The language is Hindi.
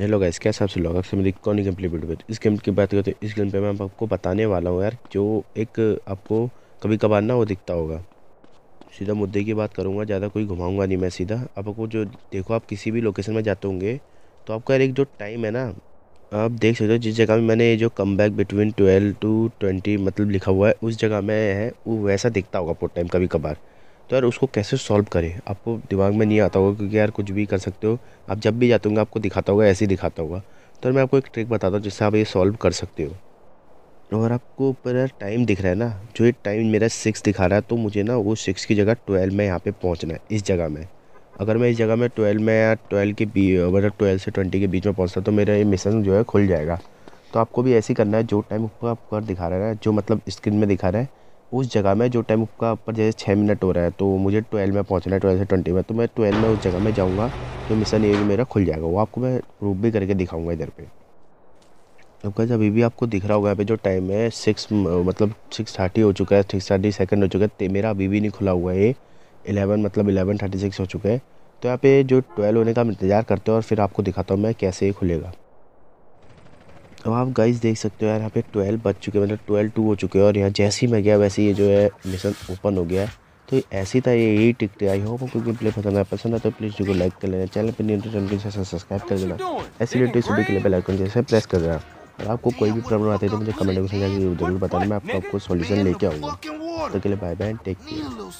हेलो गाइस कैसे आप लोग आपसे मेरी कौन कंप्लीट वीडियो इस गेम की बात करते हैं तो इस गेम पे मैं आपको बताने वाला हूँ यार जो एक आपको कभी कभार ना वो दिखता होगा सीधा मुद्दे की बात करूँगा ज़्यादा कोई घुमाऊँगा नहीं मैं सीधा आपको जो देखो आप किसी भी लोकेशन में जाते होंगे तो आपका एक जो टाइम है ना आप देख सकते हो जिस जगह में मैंने जो come back between twelve to twenty मतलब लिखा हुआ है उस जगह में है वो वैसा दिखता होगा पूरा टाइम कभी कभार तो यार उसको कैसे सॉल्व करें आपको दिमाग में नहीं आता होगा क्योंकि यार कुछ भी कर सकते हो आप जब भी जाते होंगे आपको दिखाता होगा ऐसे ही दिखाता होगा तो मैं आपको एक ट्रिक बताता हूँ जिससे आप ये सॉल्व कर सकते हो और आपको ऊपर यार टाइम दिख रहा है ना जो ये टाइम मेरा सिक्स दिखा रहा है तो मुझे ना वो सिक्स की जगह ट्वेल्व में यहाँ पे पहुँचना है इस जगह में अगर मैं इस जगह में ट्वेल्व में या ट्वेल्व के बी मतलब ट्वेल्व से ट्वेंटी के बीच में पहुँचता तो मेरा ये मिशन जो है खुल जाएगा तो आपको भी ऐसे ही करना है जो टाइम ऊपर आप कर दिखा रहा है जो मतलब स्क्रीन में दिखा रहा है उस जगह में जो टाइम का ऊपर जैसे छः मिनट हो रहा है तो मुझे ट्वेल्व में पहुंचना है ट्वेल्व से ट्वेंटी में तो मैं ट्वेल्व में उस जगह में जाऊँगा तो मिशन ये मेरा खुल जाएगा वो आपको मैं प्रूफ भी करके दिखाऊँगा इधर पर अब जब अभी भी आपको दिख रहा होगा यहाँ पे जो टाइम है सिक्स मतलब सिक्स थर्टी हो चुका है सिक्स थर्टी सेकेंड हो चुका है मेरा अभी भी नहीं खुला हुआ है ये एलेवन मतलब एलेवन थर्टी सिक्स हो चुका है तो यहाँ पे जो ट्वेल्व होने का हम इंतज़ार करते हैं और फिर आपको दिखाता हूँ मैं कैसे ये खुलेगा अब आप गाइस देख सकते हो यार यहाँ पे ट्वेल्व बज चुके हैं मतलब ट्वेल्व टू हो चुके हैं और यहाँ जैसे ही मैं गया वैसे ये जो है मिशन ओपन हो गया तो ऐसी था ये यही टिकट आई होप आपको गेम प्ले पसंद आया पसंद है तो प्लीज़ जो को लाइक कर लेना चैनल पर नहीं तो सब्सक्राइब कर लेना ऐसी लेटेस्ट वीडियो के लिए बेल आइकन जैसे प्रेस कर देना और आपको कोई भी प्रॉब्लम आती है तो मुझे कमेंट में जरूर बताना मैं आपको आपको सोल्यूशन लेके आऊँगा तो के लिए बाय बाय टेक केयर